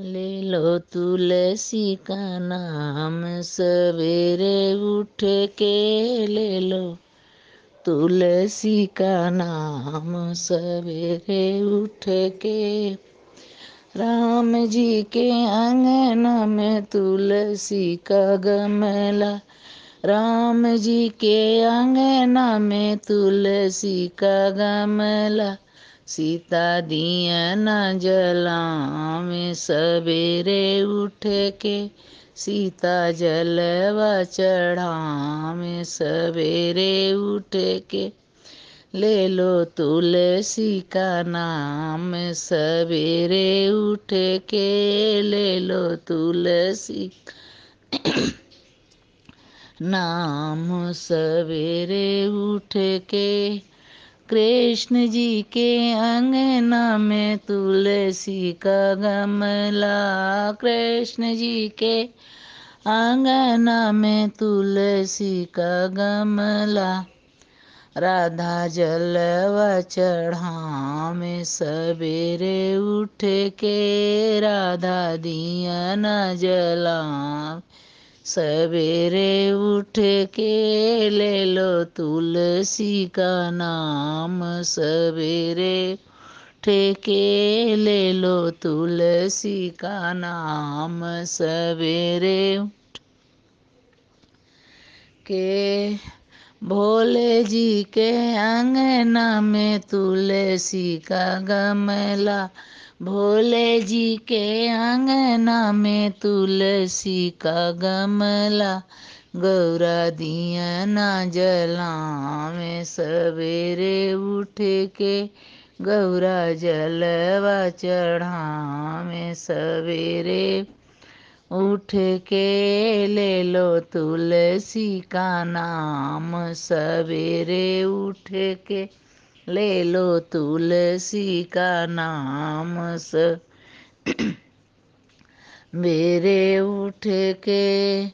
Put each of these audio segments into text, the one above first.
ले लो तुलसी का नाम सवेरे उठ के ले लो तुलसी का नाम सवेरे उठ के राम जी के अंगन में तुलसी का गमला राम जी के अंगन में तुलसी का गमला सीता दिया न जलाम सवेरे उठ के सीता जलवा चढ़ाम सवेरे उठ के ले लो तुलसी का नाम सवेरे उठ के ले लो तुलसी नाम सवेरे उठ के कृष्ण जी के अंगना में तुलसी का गमला कृष्ण जी के आंगना में तुलसी का गमला राधा जल व चढ़ा में सवेरे उठ के राधा दिया न जला सवेरे उठ के ले लो तुलसी का नाम सवेरे उठ के ले लो तुलसी का नाम सवेरे उठ के भोले जी के अंगना में तुलसी का गमला भोले जी के अंगना में तुलसी का गमला गौरा दिया ना में सवेरे उठ के गौरा जलवा चढ़ा में सवेरे उठ के ले लो तुलसी का नाम सवेरे उठ के ले लो तुलसी का नाम स मेरे उठ के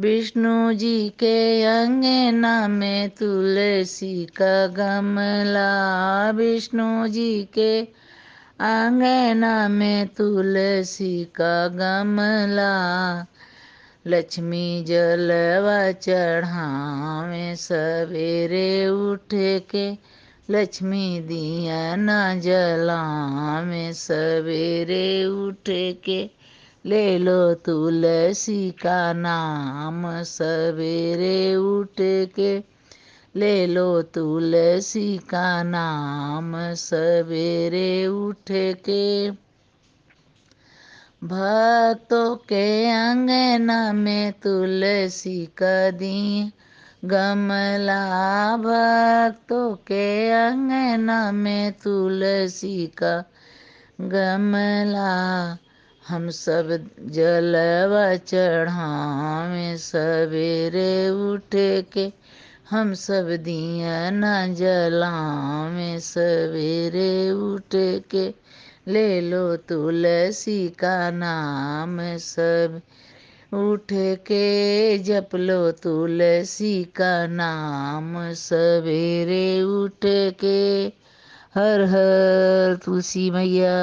विष्णु जी के अंगना में तुलसी का गमला विष्णु जी के अंगना में तुलसी का गमला लक्ष्मी जलवा चढ़ावे सवेरे उठ के लक्ष्मी दिया न जला में सवेरे उठ के ले लो तुलसी का नाम सवेरे उठ के ले लो तुलसी का नाम सवेरे उठ के भक्तों के अंगना में तुलसी का दिया गमला भक्तों के अंगना में तुलसी का गमला हम सब जलवा चढ़ावे सवेरे उठ के हम सब दिया न जलावे सवेरे उठ के ले लो तुलसी का नाम सब उठ के जप लो तुलसी का नाम सवेरे उठ के हर हर तुलसी मैया